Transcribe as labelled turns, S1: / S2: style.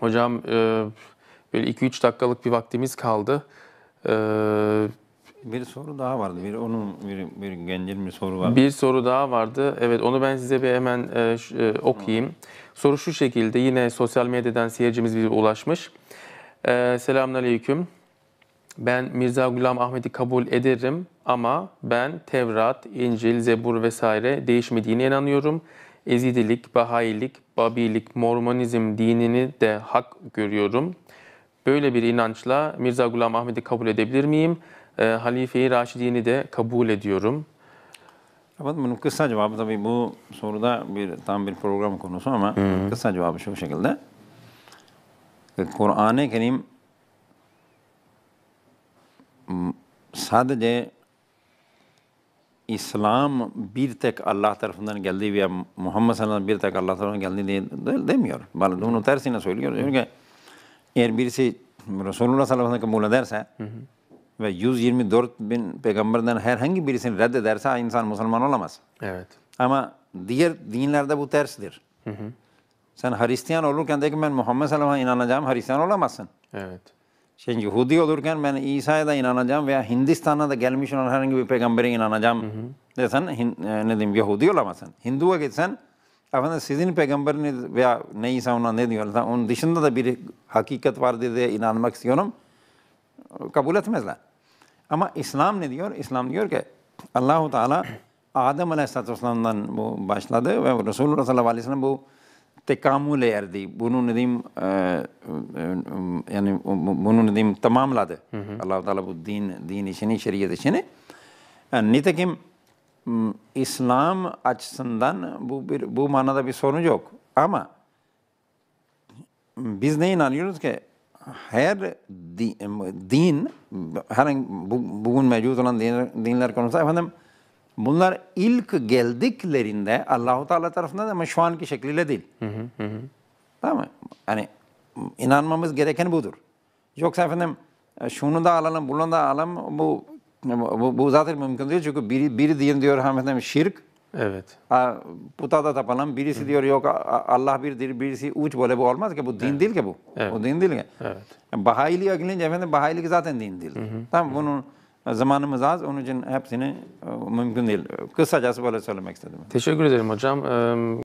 S1: Hocam e, böyle 2-3 dakikalık bir vaktimiz kaldı. E,
S2: bir soru daha vardı. Bir onun bir, bir genel bir soru vardı. Bir
S1: soru daha vardı. Evet onu ben size bir hemen e, e, okuyayım. Soru şu şekilde yine sosyal medyadan seyircimiz bize ulaşmış. E, Selamünaleyküm. Ben Mirza Gulam Ahmet'i kabul ederim ama ben Tevrat, İncil, Zebur vesaire değişmediğine inanıyorum. Ezidilik, Bahayilik, Babilik, Mormonizm dinini de hak görüyorum. Böyle bir inançla Mirza Gulam Ahmet'i kabul edebilir miyim?
S2: E, ee, Halife-i Raşidini de kabul ediyorum. Evet, bunun kısa cevabı tabii bu soruda bir tam bir program konusu ama Hı-hı. kısa cevabı şu şekilde. Ee, Kur'an-ı Kerim sadece İslam bir tek Allah tarafından geldi veya Muhammed sallallahu aleyhi ve sellem bir tek Allah tarafından geldi diye demiyor. Bana bunu tersine söylüyor. Diyor ki eğer birisi Resulullah sallallahu aleyhi ve sellem kabul ederse hı hı. ve 124 bin peygamberden herhangi birisini reddederse insan Müslüman olamaz. Evet. Ama diğer dinlerde bu tersdir. Hı hı. Sen Hristiyan olurken de ki ben Muhammed sallallahu aleyhi ve inanacağım Hristiyan olamazsın. Evet. Şimdi şey, Yahudi olurken ben İsa'ya da inanacağım veya Hindistan'a da gelmiş olan herhangi bir peygambere inanacağım hı hı. desen e, ne diyeyim Yahudi olamazsın. Hindu'a gitsen efendim sizin peygamberiniz veya neyse ona ne diyorlar onun dışında da bir hakikat var diye inanmak istiyorum. Kabul etmezler. Ama İslam ne diyor? İslam diyor ki Allahu Teala Adem Aleyhisselatü Vesselam'dan bu başladı ve Resulullah Sallallahu Aleyhi ve Sellem bu tekamül erdi. Bunu dedim e, e, e, yani bunu dedim tamamladı. Allah-u Teala bu din, din işini, şeriat işini. Yani nitekim İslam açısından bu bir, bu manada bir sorun yok. Ama biz ne inanıyoruz ki her din, e, din herhangi bugün mevcut olan dinler, dinler konusunda efendim Bunlar ilk geldiklerinde Allahu Teala tarafından ama şu anki şekliyle değil. Hı hı hı. Tamam mı? Hani inanmamız gereken budur. Yoksa efendim e, şunu da alalım, bunu da alalım. Bu bu, bu zaten mümkün değil çünkü biri, biri diyen diyor efendim şirk. Evet. Puta da tapalım. Birisi Hı. diyor yok Allah birdir, birisi uç böyle bu olmaz ki bu din evet. değil ki bu. Evet. Bu din değil ki. Evet. Bahayiliği akılınca efendim Bahayilik zaten din değil. Hı -hı. Tamam bunun zamanımız az. Onun için hepsini e, mümkün değil. Kısacası böyle söylemek istedim.
S1: Teşekkür ederim hocam.